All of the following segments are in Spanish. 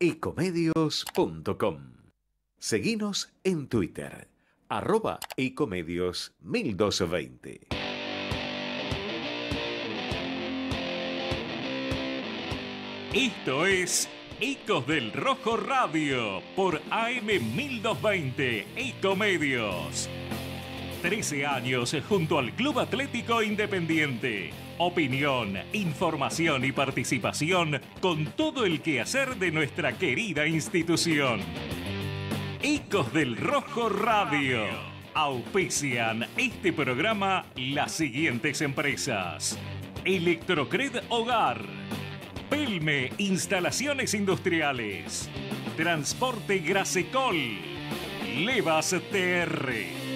ecomedios.com. Seguinos en Twitter, arroba ecomedios 1220. Esto es Ecos del Rojo Radio por AM 1220 Ecomedios. 13 años junto al Club Atlético Independiente. Opinión, información y participación con todo el quehacer de nuestra querida institución. Ecos del Rojo Radio. Auspician este programa las siguientes empresas. Electrocred Hogar. Pelme Instalaciones Industriales. Transporte Grasecol. Levas TR.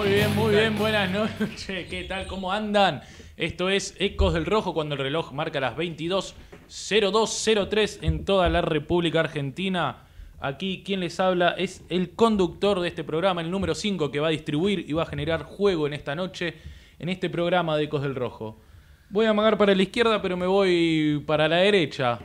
Muy bien, muy bien, buenas noches. ¿Qué tal? ¿Cómo andan? Esto es Ecos del Rojo cuando el reloj marca las 22.02.03 en toda la República Argentina. Aquí quien les habla es el conductor de este programa, el número 5, que va a distribuir y va a generar juego en esta noche, en este programa de Ecos del Rojo. Voy a amagar para la izquierda, pero me voy para la derecha.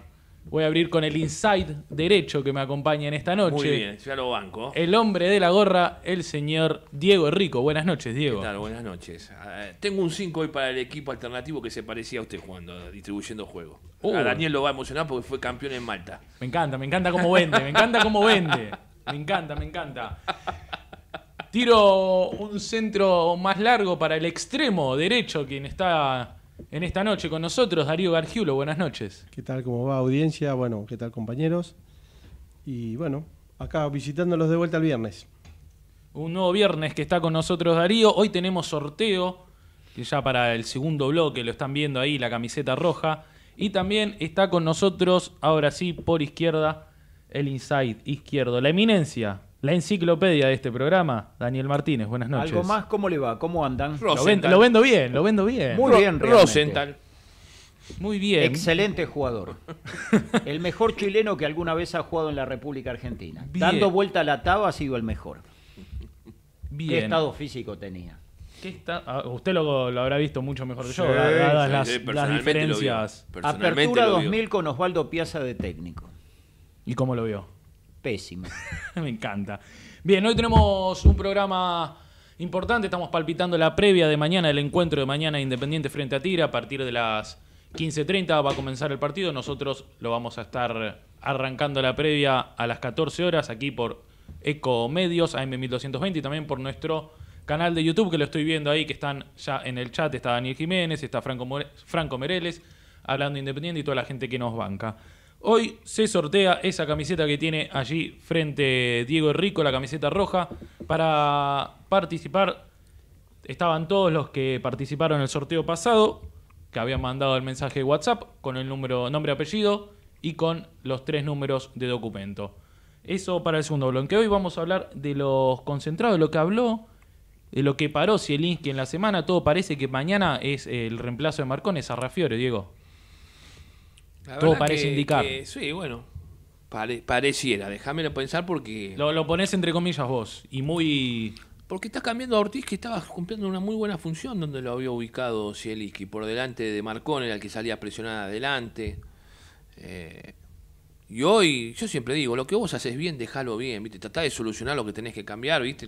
Voy a abrir con el inside derecho que me acompaña en esta noche. Muy bien, ya lo banco. El hombre de la gorra, el señor Diego Rico. Buenas noches, Diego. ¿Qué Buenas noches. Ah, tengo un 5 hoy para el equipo alternativo que se parecía a usted jugando, distribuyendo juegos. Uh. A Daniel lo va a emocionar porque fue campeón en Malta. Me encanta, me encanta cómo vende, me encanta cómo vende. Me encanta, me encanta. Tiro un centro más largo para el extremo derecho, quien está en esta noche con nosotros, Darío Gargiulo. Buenas noches. ¿Qué tal? ¿Cómo va audiencia? Bueno, ¿qué tal compañeros? Y bueno, acá visitándolos de vuelta el viernes. Un nuevo viernes que está con nosotros Darío. Hoy tenemos sorteo, que ya para el segundo bloque lo están viendo ahí, la camiseta roja. Y también está con nosotros, ahora sí, por izquierda, el inside izquierdo, la eminencia, la enciclopedia de este programa, Daniel Martínez. Buenas noches. ¿Algo más? ¿Cómo le va? ¿Cómo andan? Lo vendo, lo vendo, bien, lo vendo bien. Muy bien, Rosenthal. Muy bien. Excelente jugador. el mejor chileno que alguna vez ha jugado en la República Argentina. Dando vuelta a la taba ha sido el mejor. Bien. ¿Qué estado físico tenía? está? Ah, usted lo, habrá visto mucho mejor que yo, las, las, diferencias. Apertura 2000 con Osvaldo Piazza de técnico. ¿Y cómo lo vio? Pésimo. Me encanta. Bien, hoy tenemos un programa importante. Estamos palpitando la previa de mañana, el encuentro de mañana Independiente frente a Tira. A partir de las 15.30 va a comenzar el partido. Nosotros lo vamos a estar arrancando la previa a las 14 horas aquí por Eco Medios, AM1220 y también por nuestro canal de YouTube que lo estoy viendo ahí, que están ya en el chat. Está Daniel Jiménez, está Franco, Franco Mereles hablando Independiente y toda la gente que nos banca. Hoy se sortea esa camiseta que tiene allí frente Diego Rico, la camiseta roja, para participar. Estaban todos los que participaron en el sorteo pasado, que habían mandado el mensaje de WhatsApp con el número, nombre, apellido y con los tres números de documento. Eso para el segundo bloque. Hoy vamos a hablar de los concentrados, de lo que habló, de lo que paró Cielinski en la semana. Todo parece que mañana es el reemplazo de Marcones a Rafiore, Diego. Todo parece indicar. sí, bueno. pareciera, déjamelo pensar porque. Lo, lo pones entre comillas vos. Y muy. Porque estás cambiando a Ortiz, que estaba cumpliendo una muy buena función donde lo había ubicado Cieliski, por delante de Marcón, era el que salía presionado adelante. Eh, y hoy, yo siempre digo, lo que vos haces bien, déjalo bien, ¿viste? Tratá de solucionar lo que tenés que cambiar, ¿viste?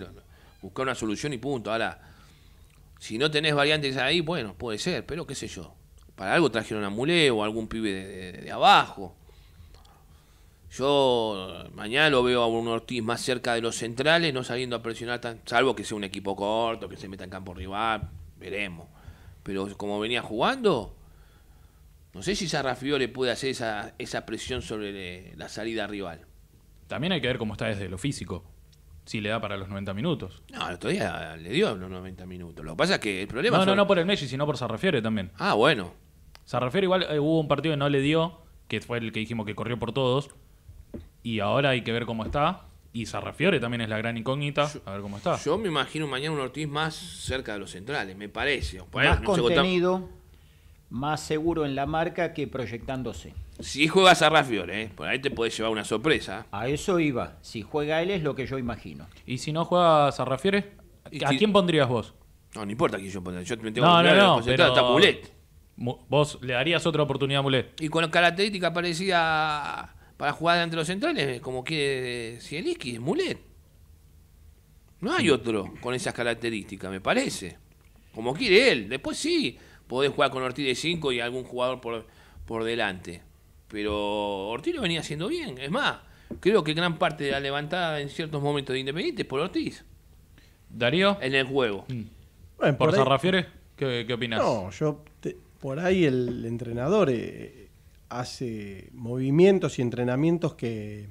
Buscar una solución y punto. Ahora, si no tenés variantes ahí, bueno, puede ser, pero qué sé yo. Para algo trajeron a Mule o algún pibe de, abajo. Yo mañana lo veo a un Ortiz más cerca de los centrales, no saliendo a presionar tan, salvo que sea un equipo corto, que se meta en campo rival, veremos. Pero como venía jugando, no sé si Sarrafiore le puede hacer esa, esa presión sobre la salida rival. También hay que ver cómo está desde lo físico. Si le da para los 90 minutos. No, el otro día le dio los 90 minutos. Lo que pasa es que el problema. No, no, no por el Messi, sino por Sarrafiore también. Ah, bueno. Se refiere igual, eh, hubo un partido que no le dio, que fue el que dijimos que corrió por todos. Y ahora hay que ver cómo está. Y Sarrafiore también es la gran incógnita. a ver cómo está. Yo me imagino mañana un Ortiz más cerca de los centrales, me parece. más contenido, más seguro en la marca que proyectándose. Si juega Sarrafiore, eh, por ahí te puede llevar una sorpresa. A eso iba. Si juega él es lo que yo imagino. ¿Y si no juega Sarrafiore? ¿A quién pondrías vos? No, no importa quién yo pondría. Yo me tengo no, que no, no, pero... está ¿Vos le darías otra oportunidad a Mulet? Y con características parecidas para jugar entre los centrales, como quiere es Mulet. No hay otro con esas características, me parece. Como quiere él. Después sí, podés jugar con Ortiz de 5 y algún jugador por, por delante. Pero Ortiz lo venía haciendo bien. Es más, creo que gran parte de la levantada en ciertos momentos de Independiente es por Ortiz. ¿Darío? En el juego. Mm. ¿Por, por ¿Qué, opinas? No, yo por ahí el entrenador eh, hace movimientos y entrenamientos que,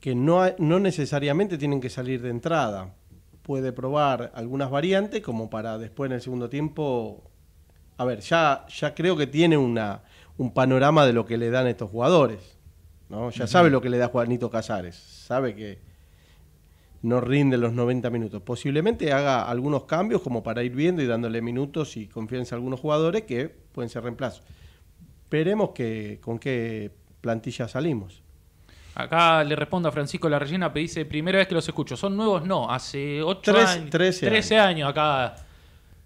que no, necesariamente tienen que salir de entrada. Puede probar algunas variantes como para después en el segundo tiempo... A ver, ya, ya creo que tiene una, un panorama de lo que le dan estos jugadores. ¿no? Ya sabe lo que le da Juanito Casares. Sabe que no rinde los 90 minutos. Posiblemente haga algunos cambios como para ir viendo y dándole minutos y confianza a algunos jugadores que pueden ser reemplazos. Esperemos que con qué plantilla salimos. Acá le respondo a Francisco La Rellena, que dice, primera vez que los escucho. ¿Son nuevos? No, hace 8 años. 13, años. acá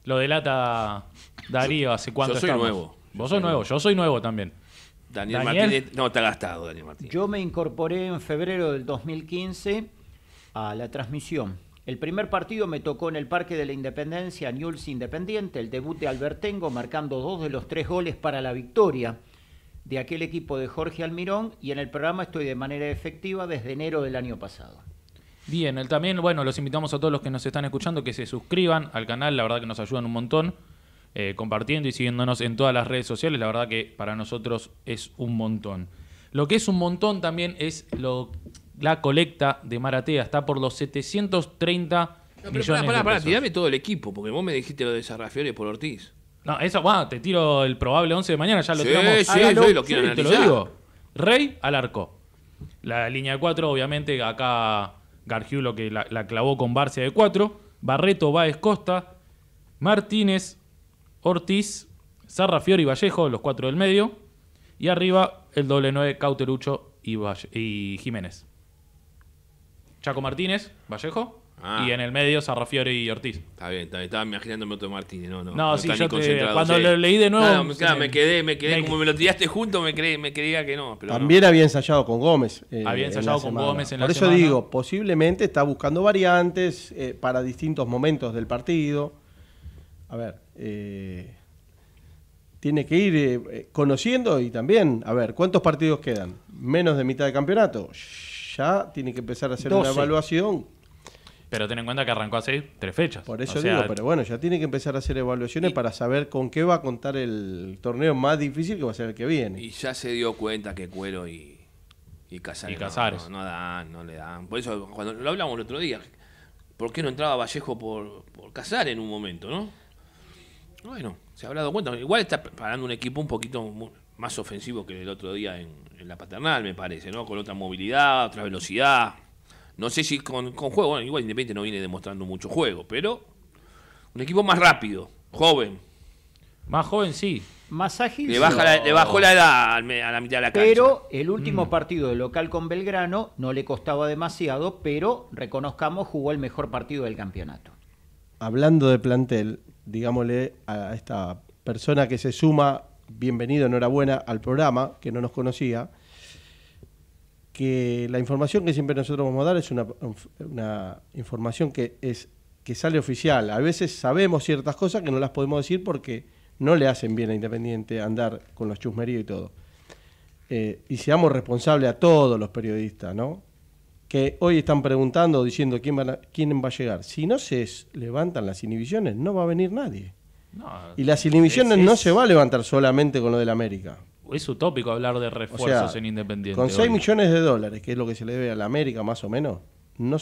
lo delata Darío, hace cuánto Yo soy nuevo. Vos sos nuevo, yo soy nuevo también. Daniel, Martínez, no, te ha gastado Daniel Martínez. Yo me incorporé en febrero del 2015 a la transmisión. El primer partido me tocó en el Parque de la Independencia, Newell's Independiente, el debut de Albertengo, marcando dos de los tres goles para la victoria de aquel equipo de Jorge Almirón, y en el programa estoy de manera efectiva desde enero del año pasado. Bien, también, bueno, los invitamos a todos los que nos están escuchando que se suscriban al canal, la verdad que nos ayudan un montón, eh, compartiendo y siguiéndonos en todas las redes sociales, la verdad que para nosotros es un montón. Lo que es un montón también es lo la colecta de Maratea está por los 730 no, pero millones pará, pará, tirame todo el equipo, porque vos me dijiste lo de Sarrafiore por Ortiz. No, eso, te tiro el probable 11 de mañana, ya lo sí, Sí, sí, lo quiero Te lo digo. Rey al arco. La línea de 4, obviamente, acá Gargiulo que la, clavó con Barcia de 4. Barreto, Baez Costa, Martínez, Ortiz, Sarrafiore y Vallejo, los cuatro del medio. Y arriba el doble 9, Cauterucho y Jiménez. Chaco Martínez, Vallejo. Ah. Y en el medio, Sarrafiori y Ortiz. Está bien, Estaba imaginándome otro Martínez, no, no. sí, cuando lo leí de nuevo, me- quedé, me quedé, como me lo tiraste junto, me, creí, me creía que no. También había ensayado con Gómez. Eh, había ensayado con Gómez en la Por eso digo, posiblemente está buscando variantes eh, para distintos momentos del partido. A ver, eh, tiene que ir conociendo y también, a ver, ¿cuántos partidos quedan? Menos de mitad de campeonato ya tiene que empezar a hacer una evaluación. Pero ten en cuenta que arrancó hace tres fechas. Por eso digo, pero bueno, ya tiene que empezar a hacer evaluaciones para saber con qué va a contar el torneo más difícil que va a ser el que viene. Y ya se dio cuenta que Cuero y, y Casares, No, dan, no le dan. Por eso, cuando lo hablamos el otro día, ¿por qué no entraba Vallejo por, por Casares en un momento, no? Bueno, se ha dado cuenta. Igual está preparando un equipo un poquito más ofensivo que el otro día en, en la paternal, me parece, ¿no? Con otra movilidad, otra velocidad. No sé si con, juego, bueno, igual Independiente no viene demostrando mucho juego, pero un equipo más rápido, joven. Más joven, sí. Más ágil. Le, bajó la edad a la mitad de la cancha. Pero el último mm. partido de local con Belgrano no le costaba demasiado, pero reconozcamos jugó el mejor partido del campeonato. Hablando de plantel, digámosle a esta persona que se suma bienvenido, enhorabuena al programa, que no nos conocía, que la información que siempre nosotros vamos a dar es una, información que, es, que sale oficial. A veces sabemos ciertas cosas que no las podemos decir porque no le hacen bien a Independiente andar con los chusmeríos y todo. Eh, y seamos responsables a todos los periodistas, ¿no? Que hoy están preguntando, diciendo quién, va quién va a llegar. Si no se levantan las inhibiciones, no va a venir nadie y las inhibiciones no se va a levantar solamente con lo del América. Es utópico hablar de refuerzos en Independiente. Con 6 millones de dólares, que es lo que se le debe a la América más o menos, no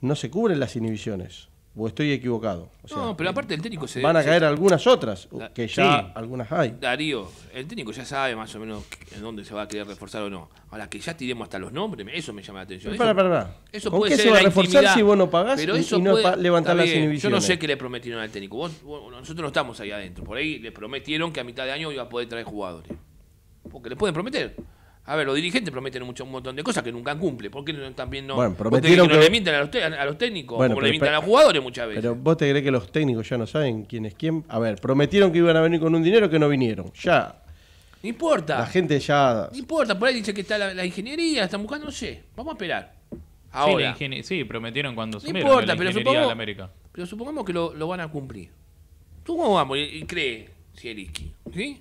no se cubren las inhibiciones o estoy equivocado. no, pero aparte el técnico se... Van a caer algunas otras, que ya algunas hay. Darío, el técnico ya sabe más o menos en dónde se va a querer reforzar o no. Ahora, que ya tiremos hasta los nombres, eso me llama la atención. eso, para, para, Eso puede ser se reforzar si vos no pagás pero eso no puede, levantar las Yo no sé qué le prometieron al técnico. Vos, nosotros no estamos ahí adentro. Por ahí le prometieron que a mitad de año iba a poder traer jugadores. Porque le pueden prometer. A ver, los dirigentes prometen mucho, un montón de cosas que nunca cumplen. ¿Por qué también no, bueno, prometieron que le mienten a los, técnicos? como le mientan a los jugadores muchas veces. Pero vos te crees que los técnicos ya no saben quién es quién. A ver, prometieron que iban a venir con un dinero que no vinieron. Ya. No importa. La gente ya. No importa, por ahí dice que está la, ingeniería, están buscando, no sé. Vamos a esperar. Ahora. Sí, prometieron cuando se No importa, pero, supongamos, América. pero supongamos que lo, van a cumplir. ¿Tú cómo vamos y cree Sieriski? ¿Sí?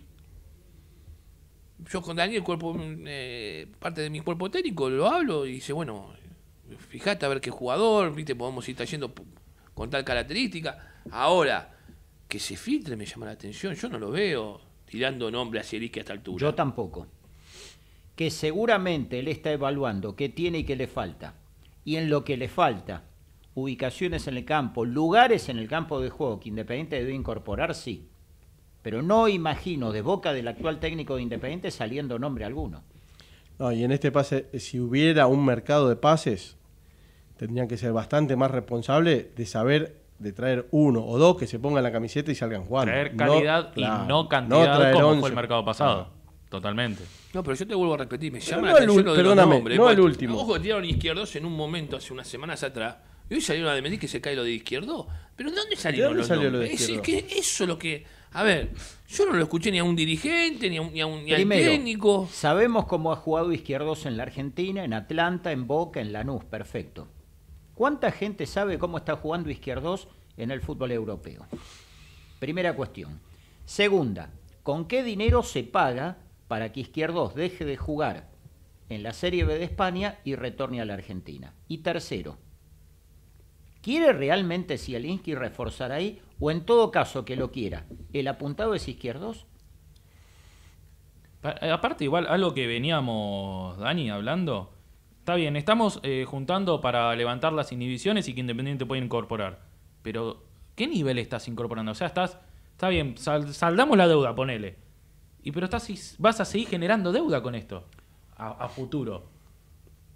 yo con Daniel, cuerpo, mm, eh, parte de mi cuerpo técnico, lo hablo y dice, bueno, fíjate a ver qué jugador, viste, podemos ir trayendo con tal característica. Ahora, que se filtre me llama la atención, yo no lo veo tirando nombre a que a esta altura. Yo tampoco. Que seguramente él está evaluando qué tiene y qué le falta. Y en lo que le falta, ubicaciones en el campo, lugares en el campo de juego que Independiente debe incorporar, sí pero no imagino de boca del actual técnico de Independiente saliendo nombre alguno. No, y en este pase, si hubiera un mercado de pases, tendrían que ser bastante más responsables de saber de traer uno o dos que se pongan la camiseta y salgan jugando. Traer calidad y no cantidad no como fue el mercado pasado. Totalmente. No, pero yo te vuelvo a repetir, me llama la atención lo de No el último. Ojo, tiraron izquierdos en un momento, hace unas semanas atrás, y hoy salió una de que se cae lo de izquierdo. Pero dónde salieron salió Lo de izquierdo? es que eso es lo que a ver, yo no lo escuché ni a un dirigente, ni a un, técnico. Sabemos cómo ha jugado Izquierdos en la Argentina, en Atlanta, en Boca, en Lanús, perfecto. ¿Cuánta gente sabe cómo está jugando Izquierdos en el fútbol europeo? Primera cuestión. Segunda, ¿con qué dinero se paga para que Izquierdos deje de jugar en la Serie B de España y retorne a la Argentina? Y tercero, ¿Quiere realmente Zielinski reforzar ahí? O en todo caso que lo quiera, ¿el apuntado es izquierdos? Eh, aparte, igual, algo que veníamos, Dani, hablando. Está bien, estamos eh, juntando para levantar las inhibiciones y que Independiente pueda incorporar. Pero, ¿qué nivel estás incorporando? O sea, estás. Está bien, saldamos la deuda, ponele. Y pero estás, vas a seguir generando deuda con esto. A, futuro.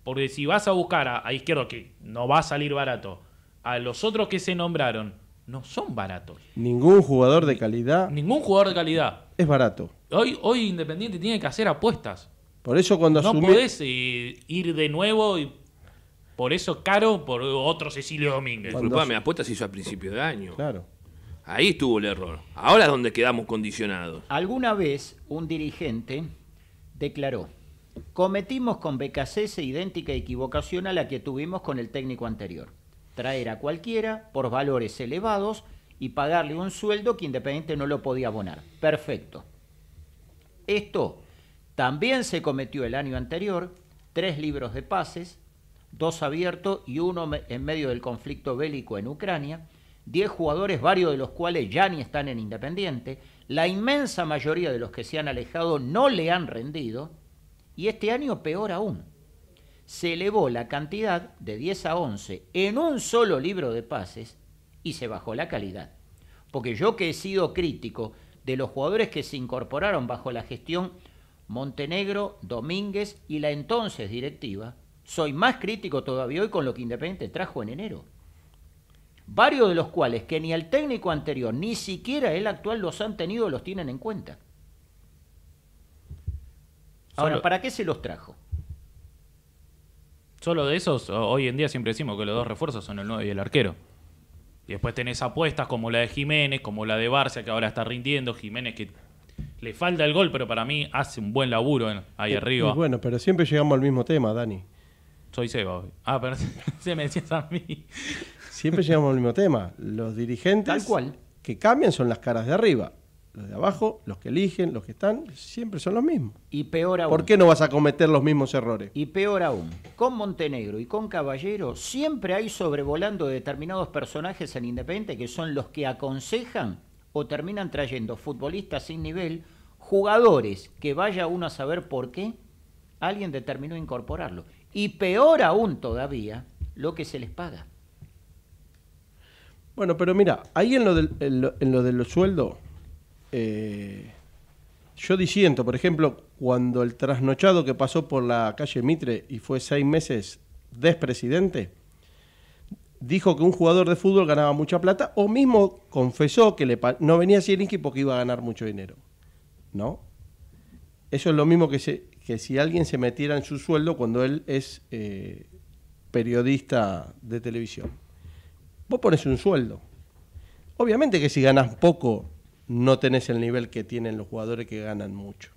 Porque si vas a buscar a, a izquierdo, que no va a salir barato a los otros que se nombraron, no son baratos. Ningún jugador de calidad. Ningún jugador de calidad. Es barato. Hoy, hoy Independiente tiene que hacer apuestas. Por eso cuando No puedes eh, ir de nuevo y por eso caro por otro Cecilio Domínguez. Disculpame, apuestas hizo a principio de año. Claro. Ahí estuvo el error. Ahora es donde quedamos condicionados. Alguna vez un dirigente declaró, cometimos con BKC idéntica equivocación a la que tuvimos con el técnico anterior traer a cualquiera por valores elevados y pagarle un sueldo que Independiente no lo podía abonar. Perfecto. Esto también se cometió el año anterior, tres libros de pases, dos abiertos y uno en medio del conflicto bélico en Ucrania, diez jugadores, varios de los cuales ya ni están en Independiente, la inmensa mayoría de los que se han alejado no le han rendido, y este año peor aún se elevó la cantidad de 10 a 11 en un solo libro de pases y se bajó la calidad. Porque yo que he sido crítico de los jugadores que se incorporaron bajo la gestión Montenegro, Domínguez y la entonces directiva, soy más crítico todavía hoy con lo que Independiente trajo en enero. Varios de los cuales que ni el técnico anterior, ni siquiera el actual los han tenido, los tienen en cuenta. Ahora, ¿para qué se los trajo? Solo de esos, hoy en día siempre decimos que los dos refuerzos son el 9 y el arquero. Y después tenés apuestas como la de Jiménez, como la de Barcia, que ahora está rindiendo. Jiménez que le falta el gol, pero para mí hace un buen laburo ahí arriba. bueno, pero siempre llegamos al mismo tema, Dani. Soy Seba Ah, pero se me decías a mí. Siempre llegamos al mismo tema. Los dirigentes que cambian son las caras de arriba los de abajo, los que eligen, los que están, siempre son los mismos. Y peor aún. ¿Por qué no vas a cometer los mismos errores? Y peor aún, con Montenegro y con Caballero siempre hay sobrevolando determinados personajes en Independiente que son los que aconsejan o terminan trayendo futbolistas sin nivel, jugadores que vaya uno a saber por qué, alguien determinó incorporarlo. Y peor aún todavía, lo que se les paga. Bueno, pero mira, ahí en lo del, en lo, en lo del sueldo, eh, yo disiento, por ejemplo, cuando el trasnochado que pasó por la calle Mitre y fue seis meses despresidente, dijo que un jugador de fútbol ganaba mucha plata o mismo confesó que le no venía equipo porque iba a ganar mucho dinero. ¿No? Eso es lo mismo que, si alguien se metiera en su sueldo cuando él es eh, periodista de televisión. Vos pones un sueldo. Obviamente que si ganas poco no tenés el nivel que tienen los jugadores que ganan mucho.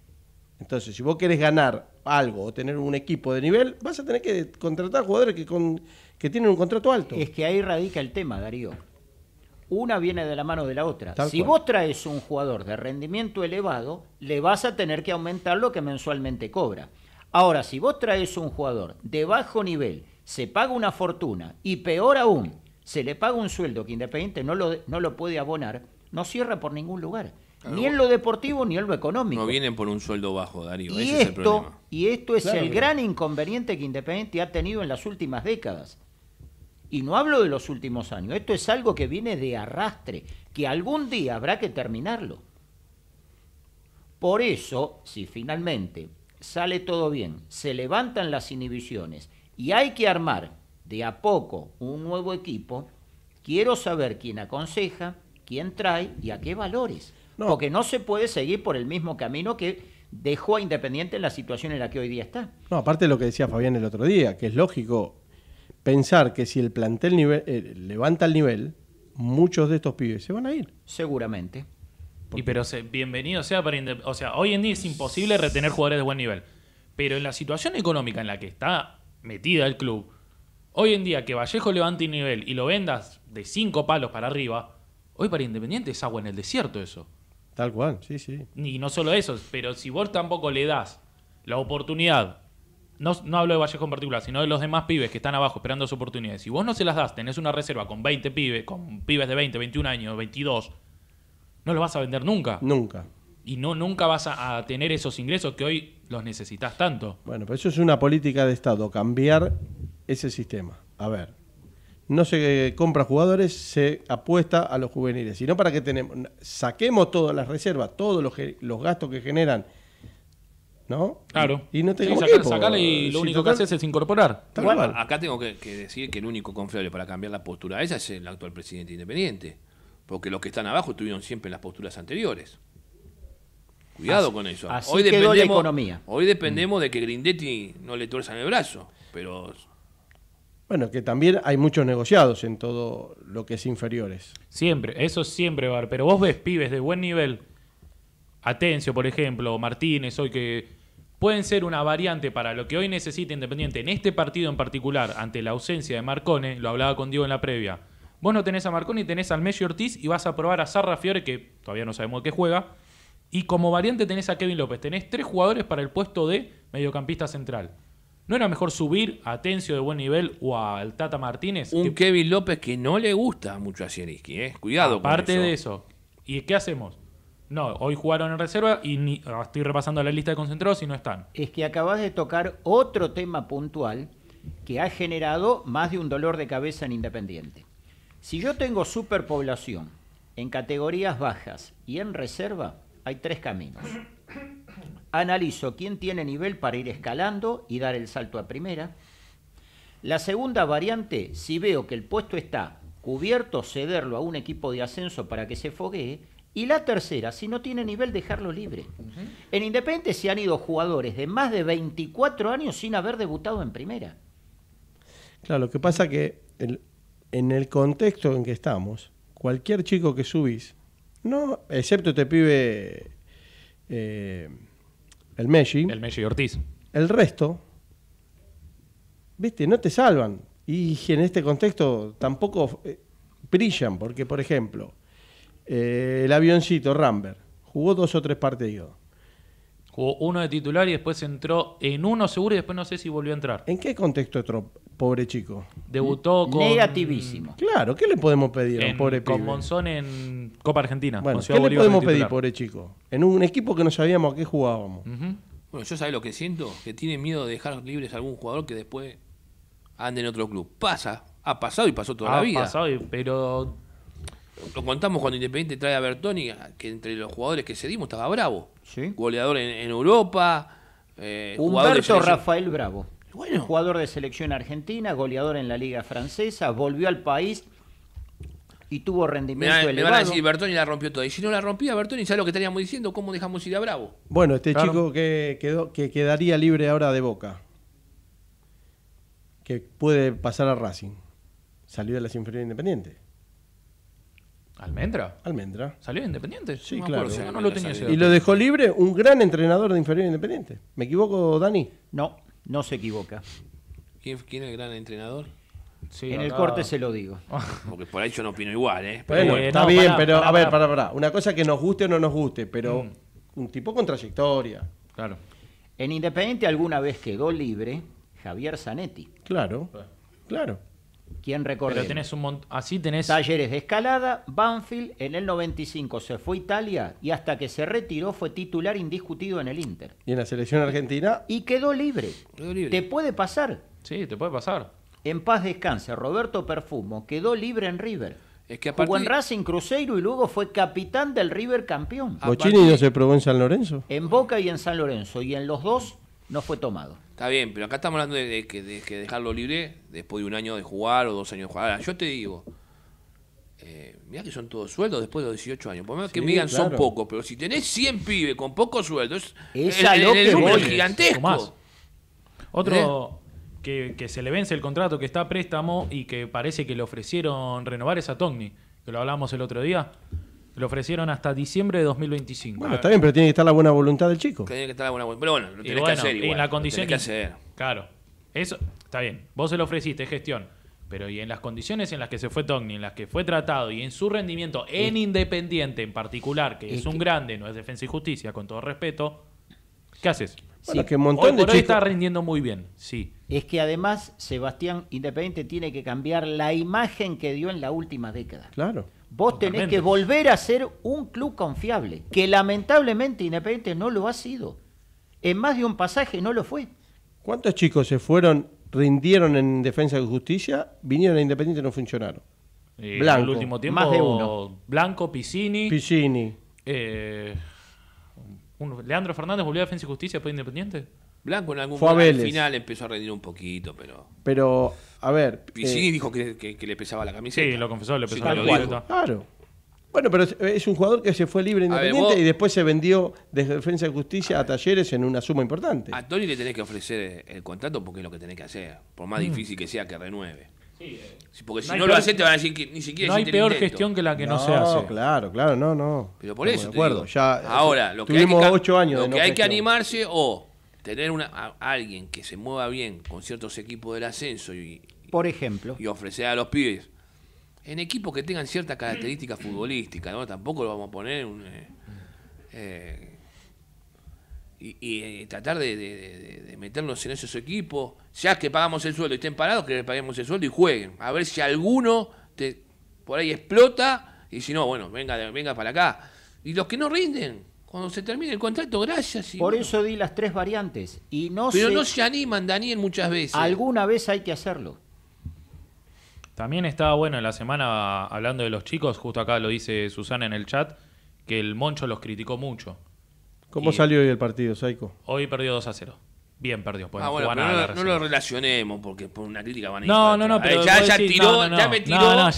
Entonces, si vos querés ganar algo o tener un equipo de nivel, vas a tener que contratar jugadores que, con, tienen un contrato alto. Es que ahí radica el tema, Darío. Una viene de la mano de la otra. si vos traes un jugador de rendimiento elevado, le vas a tener que aumentar lo que mensualmente cobra. Ahora, si vos traes un jugador de bajo nivel, se paga una fortuna y peor aún, se le paga un sueldo que Independiente no lo puede abonar, no cierra por ningún lugar. Ni en lo deportivo ni en lo económico. No vienen por un sueldo bajo, Darío. Y, Ese esto, es, el problema. Y esto es el gran inconveniente que Independiente ha tenido en las últimas décadas. Y no hablo de los últimos años. Esto es algo que viene de arrastre, que algún día habrá que terminarlo. Por eso, si finalmente sale todo bien, se levantan las inhibiciones y hay que armar de a poco un nuevo equipo, quiero saber quién aconseja, quién trae y a qué valores. Porque no se puede seguir por el mismo camino que dejó a Independiente en la situación en la que hoy día está. No, aparte de lo que decía Fabián el otro día, que es lógico pensar que si el plantel eh, levanta el nivel, muchos de estos pibes se van a ir. Seguramente. Y pero bienvenido sea para O sea, hoy en día es imposible retener jugadores de buen nivel. Pero en la situación económica en la que está metida el club, hoy en día que Vallejo levante el nivel y lo vendas de cinco palos para arriba, Hoy para Independiente es agua en el desierto eso. Tal cual, sí, sí. Y no solo eso, pero si vos tampoco le das la oportunidad, no, no hablo de Vallejo en particular, sino de los demás pibes que están abajo esperando su oportunidad, si vos no se las das, tenés una reserva con 20 pibes, con pibes de 20, 21 años, 22, no lo vas a vender nunca. Nunca y no nunca vas a, a, tener esos ingresos que hoy los necesitas tanto. Bueno, pero eso es una política de Estado, cambiar ese sistema. A ver, no se eh, compra jugadores, se apuesta a los juveniles, sino para que tenemos, saquemos todas las reservas, todos los, gastos que generan. ¿No? Claro. Y no tengo y lo único que hace es incorporar. acá tengo que, decir que el único confiable para cambiar la postura esa es el actual presidente independiente. Porque los que están abajo estuvieron siempre en las posturas anteriores. Cuidado con eso. hoy dependemos, la economía. Hoy dependemos de que Grindetti no le tuerzan el brazo. Pero bueno, que también hay muchos negociados en todo lo que es inferiores. Siempre, eso siempre, Bar. Pero vos ves pibes de buen nivel, Atencio, por ejemplo, Martínez, hoy que pueden ser una variante para lo que hoy necesita Independiente en este partido en particular, ante la ausencia de Marcone, lo hablaba con Diego en la previa. Vos no tenés a Marcone, tenés al Messi Ortiz y vas a probar a Sarra Fiore, que todavía no sabemos de qué juega. Y como variante tenés a Kevin López. Tenés tres jugadores para el puesto de mediocampista central. ¿No era mejor subir a Atencio de buen nivel o al Tata Martínez? Un Kevin López que no le gusta mucho a Sieniski, ¿eh? Cuidado Aparte con de eso. ¿Y qué hacemos? No, hoy jugaron en reserva y ah, estoy repasando la lista de concentrados y no están. Es que acabas de tocar otro tema puntual que ha generado más de un dolor de cabeza en Independiente. Si yo tengo superpoblación en categorías bajas y en reserva, hay tres caminos analizo quién tiene nivel para ir escalando y dar el salto a primera. La segunda variante, si veo que el puesto está cubierto, cederlo a un equipo de ascenso para que se foguee. Y la tercera, si no tiene nivel, dejarlo libre. En Independiente se han ido jugadores de más de 24 años sin haber debutado en primera. Claro, lo que pasa que en el contexto en que estamos, cualquier chico que subís, no, excepto te este pibe eh, el Messi, El Messi Ortiz. el resto, viste, no te salvan. Y en este contexto tampoco eh, brillan, porque por ejemplo, eh, el avioncito Rambert jugó dos o tres partidos. Jugó uno de titular y después entró en uno seguro y después no sé si volvió a entrar. ¿En qué contexto entró, pobre chico? Debutó con. Negativísimo. Claro, ¿qué le podemos pedir a un pobre con Monzón en Copa Argentina. Bueno, ¿Qué le podemos pedir, pobre chico? En un equipo que no sabíamos a qué jugábamos. Bueno, yo sé lo que siento, que tiene miedo de dejar libres a algún jugador que después ande en otro club. Pasa, ha pasado y pasó toda la vida. Ha pasado, y, pero... Lo contamos cuando Independiente trae a Bertoni, que entre los jugadores que cedimos estaba Bravo. Goleador en, Europa. Eh, Humberto Rafael Bravo. Bueno. Jugador de selección argentina, goleador en la liga francesa, volvió al país y tuvo rendimiento elevado. Bertoni la rompió toda. Y si no la rompía Bertoni, ¿sabes lo que estaríamos diciendo? ¿Cómo dejamos ir a Bravo? Bueno, este chico que, quedaría libre ahora de Boca, que puede pasar a Racing, salió de las inferiores independientes. ¿Almendra? Almendra. ¿Salió Independiente? Sí, claro. y lo dejó libre un gran entrenador de inferior independiente. ¿Me equivoco, Dani? No, no se equivoca. ¿Quién, quién es el gran entrenador? en el corte se lo digo. Porque por ahí yo no opino igual, ¿eh? eh está bien, pero a ver, para para. Una cosa que nos guste o no nos guste, pero mm. un tipo con trayectoria. Claro. En Independiente alguna vez quedó libre Javier Zanetti. Claro, claro. ¿Quién recordó? así tenés... Talleres de escalada, Banfield, en el 95 se fue a Italia y hasta que se retiró fue titular indiscutido en el Inter. ¿Y en la selección argentina? Y quedó libre. Quedó libre. Te puede pasar. Sí, te puede pasar en paz descanse, Roberto Perfumo, quedó libre en River. Es que Jugó en Racing Cruzeiro y luego fue capitán del River campeón. Bochini no se probó en San Lorenzo. En Boca y en San Lorenzo. Y en los dos no fue tomado. Está bien, pero acá estamos hablando de, dejarlo libre después de un año de jugar o dos años de jugar. Ah, yo te digo, eh, mirá mira que son todos sueldos después de los 18 años. Por más que me digan son pocos, pero si tenés 100 pibes con pocos sueldos, es el, gigantesco. Otro, ¿Eh? que, se le vence el contrato, que está a préstamo y que parece que le ofrecieron renovar esa a Togni, que lo hablábamos el otro día. Le ofrecieron hasta diciembre de 2025. Bueno, está bien, pero tiene que estar la buena voluntad del chico. Tiene que estar la buena voluntad. Pero bueno, lo tenés que hacer En la condición que hacer. Claro. Eso está bien. Vos se lo ofreciste, es gestión. Pero y en las condiciones en las que se fue Togni, en las que fue tratado y en su rendimiento en Independiente en particular, que es, un grande, no es Defensa y Justicia, con todo respeto, ¿qué haces? Bueno, montón está rindiendo muy bien, sí. Es que además, Sebastián, Independiente tiene que cambiar la imagen que dio en la última década. Claro. Vos tenés que volver a ser un club confiable, que lamentablemente Independiente no lo ha sido. En más de un pasaje no lo fue. ¿Cuántos chicos se fueron, rindieron en defensa de justicia, vinieron a Independiente y no funcionaron? Eh, Blanco. el último tiempo, más de uno. Blanco, Piscini. Piscini. Eh, ¿Leandro Fernández volvió a Defensa y Justicia fue Independiente? Blanco en algún momento, al final empezó a rendir un poquito, pero. Pero, a ver. Y sí eh, dijo que, le pesaba la camiseta. Sí, lo confesó, le pesaba Claro. Bueno, pero es un jugador que se fue libre independiente y después se vendió desde Defensa de Justicia a, Talleres en una suma importante. A Tony le tenés que ofrecer el contrato porque es lo que tenés que hacer, por más mm. difícil que sea que renueve. Eh, porque si no, lo haces te van a decir que ni siquiera... No hay peor gestión que la que no, se hace. claro, claro, no, no. Pero por eso... acuerdo, ya... Ahora, lo que años que, hay que animarse o tener una, a alguien que se mueva bien con ciertos equipos del ascenso y... Por ejemplo. Y ofrecer a los pibes en equipos que tengan cierta características futbolística, ¿no? Tampoco lo vamos a poner un... Eh, eh, y, eh, tratar de, meternos en esos equipos, ya que pagamos el sueldo y estén parados, que le paguemos el sueldo y jueguen. A ver si alguno te, por ahí explota y si no, bueno, venga, venga para acá. Y los que no rinden, cuando se termine el contrato, gracias. por eso di las tres variantes. Y no Pero no se animan, Daniel, muchas veces. Alguna vez hay que hacerlo. También estaba bueno en la semana hablando de los chicos, justo acá lo dice Susana en el chat, que el Moncho los criticó mucho. ¿Cómo salió hoy el partido, Saico? Hoy perdió 2 a 0. Bien perdió. Pues, ah, no, lo relacionemos porque por una crítica van a No, no, no, pero. ya, tiró, ya me tiró. No, no,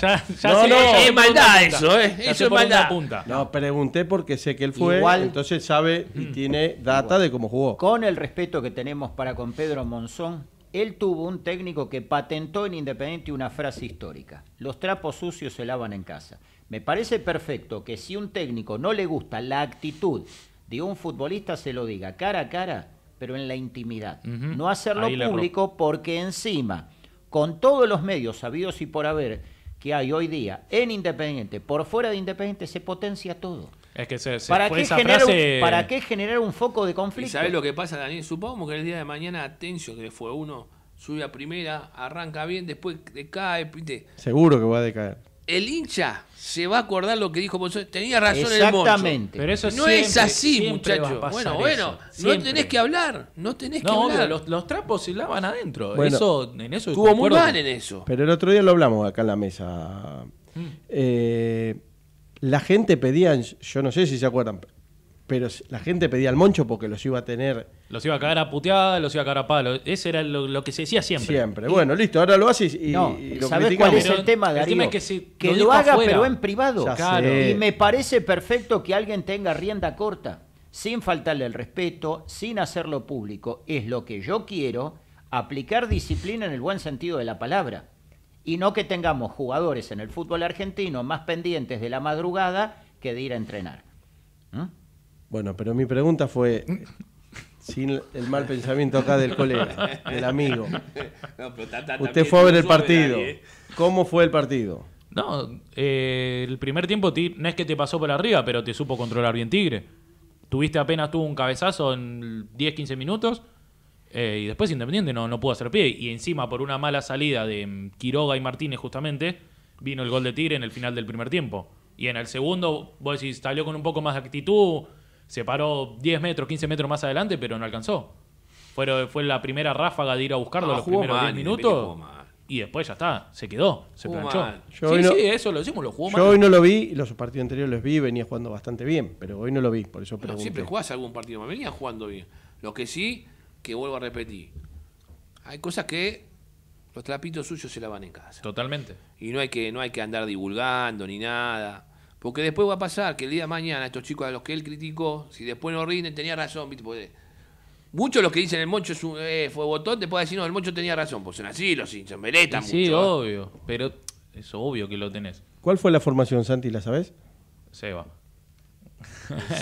es maldad eso, ¿eh? Eso es maldad. No, pregunté porque sé que él fue, entonces sabe y mm. tiene data de cómo jugó. Con el respeto que tenemos para con Pedro Monzón, él tuvo un técnico que patentó en Independiente una frase histórica: los trapos sucios se lavan en casa. Me parece perfecto que si un técnico no le gusta la actitud de un futbolista se lo diga cara a cara, pero en la intimidad. No hacerlo público porque encima, con todos los medios sabidos y por haber que hay hoy día en Independiente, por fuera de Independiente, se potencia todo. Es que se, ¿Para, qué generar, un, ¿Para generar un foco de conflicto? ¿Y ¿Sabes lo que pasa, Daniel? Supongamos que el día de mañana atención, que fue uno, sube a primera, arranca bien, después decae. Seguro que va a decaer. El hincha se va a acordar lo que dijo Tenía razón el el Exactamente. Pero eso no es así, muchachos. Bueno, bueno, no tenés que hablar, no tenés que hablar. los, los, trapos se lavan adentro. eso, en eso estuvo muy mal en eso. Pero el otro día lo hablamos acá en la mesa. Mm. Eh, la gente pedía, yo no sé si se acuerdan, pero la gente pedía al Moncho porque los iba a tener. Los iba a cagar a puteada, los iba a cagar a palo. Eso era lo, que se decía siempre. Siempre. bueno, listo, ahora lo haces y, no, ¿sabes cuál es el tema, Darío? que, lo, haga, pero en privado. Claro. Y me parece perfecto que alguien tenga rienda corta, sin faltarle el respeto, sin hacerlo público. Es lo que yo quiero, aplicar disciplina en el buen sentido de la palabra. Y no que tengamos jugadores en el fútbol argentino más pendientes de la madrugada que de ir a entrenar. ¿Mm? Bueno, pero mi pregunta fue, sin el mal pensamiento acá del colega, del amigo. Usted fue a ver el partido. Eh. ¿Cómo fue el partido? No, eh, el primer tiempo no es que te pasó por arriba, pero te supo controlar bien Tigre. Tuviste apenas tuvo un cabezazo en 10-15 minutos eh, y después Independiente no, no pudo hacer pie. Y encima por una mala salida de mm, Quiroga y Martínez justamente, vino el gol de Tigre en el final del primer tiempo. Y en el segundo, vos decís, salió con un poco más de actitud, se paró 10 metros, 15 metros más adelante, pero no alcanzó. Fue, fue la primera ráfaga de ir a buscarlo ah, los primeros 10 minutos. Y después ya está, se quedó, se planchó. sí, sí, eso lo decimos, lo jugó mal. Yo hoy no lo vi, los partidos anteriores los vi, venía jugando bastante bien, pero hoy no lo vi, por eso pregunté. siempre jugás algún partido más, venía jugando bien. Lo que sí, que vuelvo a repetir, hay cosas que los trapitos suyos se van en casa. Totalmente. Y no hay que, no hay que andar divulgando ni nada. Porque después va a pasar que el día de mañana estos chicos a los que él criticó, si después no rinden, tenía razón, ¿viste? muchos los que dicen el mocho es eh, fue botón, te pueden decir, no, el mocho tenía razón, pues son así, los hinchas, mucho. ¿eh? obvio, pero es obvio que lo tenés. ¿Cuál fue la formación, Santi, la sabes? Seba.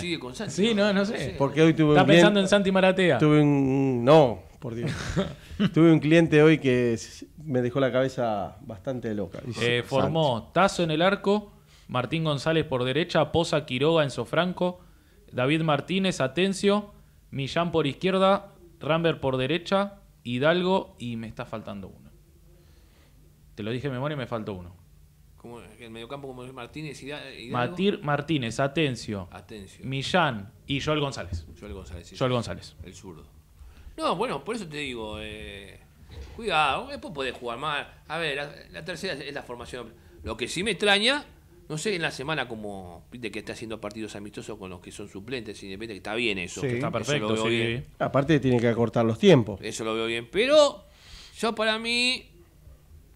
Sigue con Santi. Sí, no, no sé. Porque hoy tuve Está un pensando en Santi Maratea. Tuve un... No, por Dios. tuve un cliente hoy que me dejó la cabeza bastante loca. Eh, formó Tazo en el arco, Martín González por derecha, Posa, Quiroga, en Sofranco, David Martínez, Atencio, Millán por izquierda, Rambert por derecha, Hidalgo y me está faltando uno. Te lo dije en memoria y me faltó uno. Como el campo como Martínez Martínez, Hidalgo. Matir Martínez, Atencio, Atencio, Millán y Joel González. Joel González. Joel González. El zurdo. No, bueno, por eso te digo, eh, cuidado, después podés jugar más. A ver, la tercera es la formación. Lo que sí me extraña no sé, en la semana como de que está haciendo partidos amistosos con los que son suplentes, independientes, que está bien eso. está perfecto, Aparte tiene que acortar los tiempos. Eso lo veo bien, pero yo para mí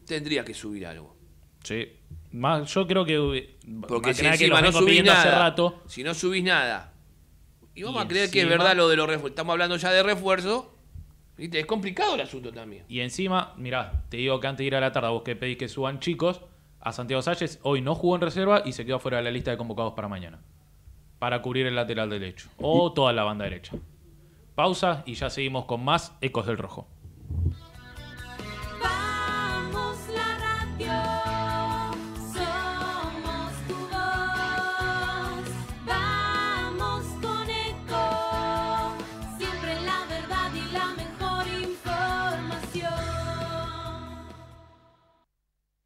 tendría que subir algo. Sí. Más, yo creo que eh, porque si que no subís nada, hace rato. si no subís nada y vamos a creer que es verdad lo de los refuerzos. Estamos hablando ya de refuerzo. Es complicado el asunto también. Y encima, mirá, te digo que antes de ir a la tarde vos que pedís que suban chicos, a Santiago Salles. Hoy no jugó en reserva y se quedó fuera de la lista de convocados para mañana. Para cubrir el lateral derecho. O toda la banda derecha. Pausa y ya seguimos con más Ecos del Rojo.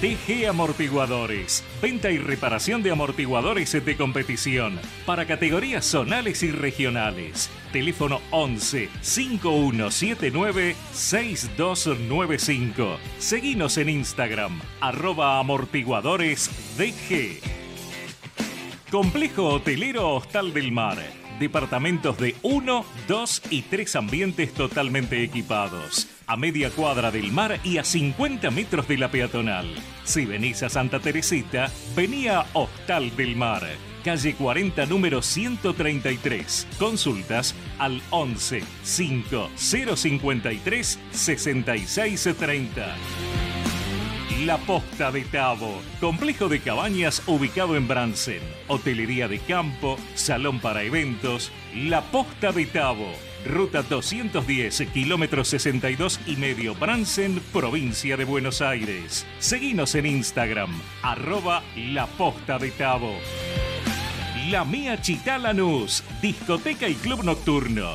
DG Amortiguadores. Venta y reparación de amortiguadores de competición para categorías zonales y regionales. Teléfono 11 5179 6295. Seguinos en Instagram, arroba amortiguadores DG. Complejo Hotelero Hostal del Mar. Departamentos de 1, 2 y 3 ambientes totalmente equipados a media cuadra del mar y a 50 metros de la peatonal. Si venís a Santa Teresita, venía Hostal del Mar, calle 40, número 133. Consultas al 11 5 053 6630. La Posta de Tabo, complejo de cabañas ubicado en Bransen, hotelería de campo, salón para eventos, La Posta de Tabo Ruta 210, kilómetro 62 y medio, Bransen, provincia de Buenos Aires. seguimos en Instagram, arroba La Posta de Tabo. La Mía Chitalanús, discoteca y club nocturno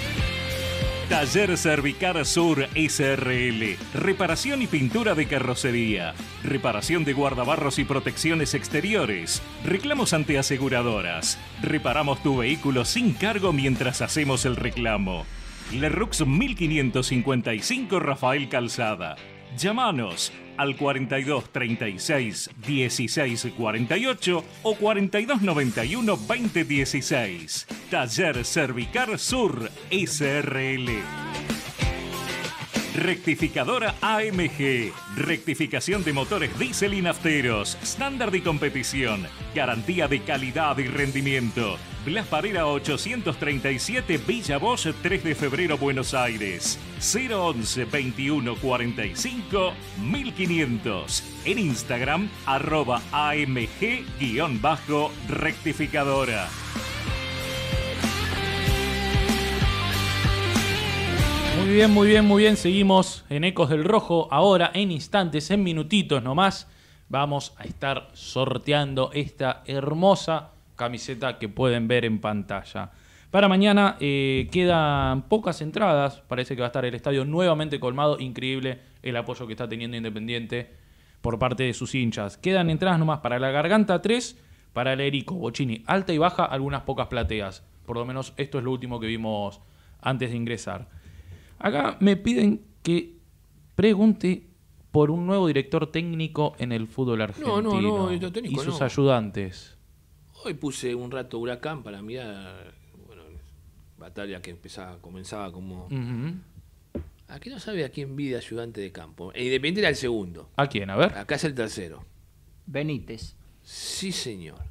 Taller Cervicar Sur SRL. Reparación y pintura de carrocería. Reparación de guardabarros y protecciones exteriores. Reclamos ante aseguradoras. Reparamos tu vehículo sin cargo mientras hacemos el reclamo. Lerux 1555 Rafael Calzada. Llámanos al 42 36 16 48 o 42 91 20 16. Taller Cervicar Sur SRL. Rectificadora AMG. Rectificación de motores diésel y nafteros. Estándar y competición. Garantía de calidad y rendimiento. Blas Parera 837 Villa Bosch 3 de febrero Buenos Aires. 011 2145 1500. En Instagram arroba AMG-rectificadora. Muy bien, muy bien, muy bien. Seguimos en Ecos del Rojo. Ahora, en instantes, en minutitos nomás, vamos a estar sorteando esta hermosa camiseta que pueden ver en pantalla. Para mañana eh, quedan pocas entradas. Parece que va a estar el estadio nuevamente colmado. Increíble el apoyo que está teniendo Independiente por parte de sus hinchas. Quedan entradas nomás para la Garganta 3, para el Erico, Bochini, alta y baja, algunas pocas plateas. Por lo menos esto es lo último que vimos antes de ingresar. Acá me piden que pregunte por un nuevo director técnico en el fútbol argentino no, no, no, técnico, y sus ayudantes. Hoy puse un rato Huracán para mirar, bueno, batalla que empezaba, comenzaba como... ¿A -huh. no sabe a quién vi ayudante de campo. Y e Independiente era el segundo. ¿A quién? A ver. Acá es el tercero. Benítez. Sí, señor.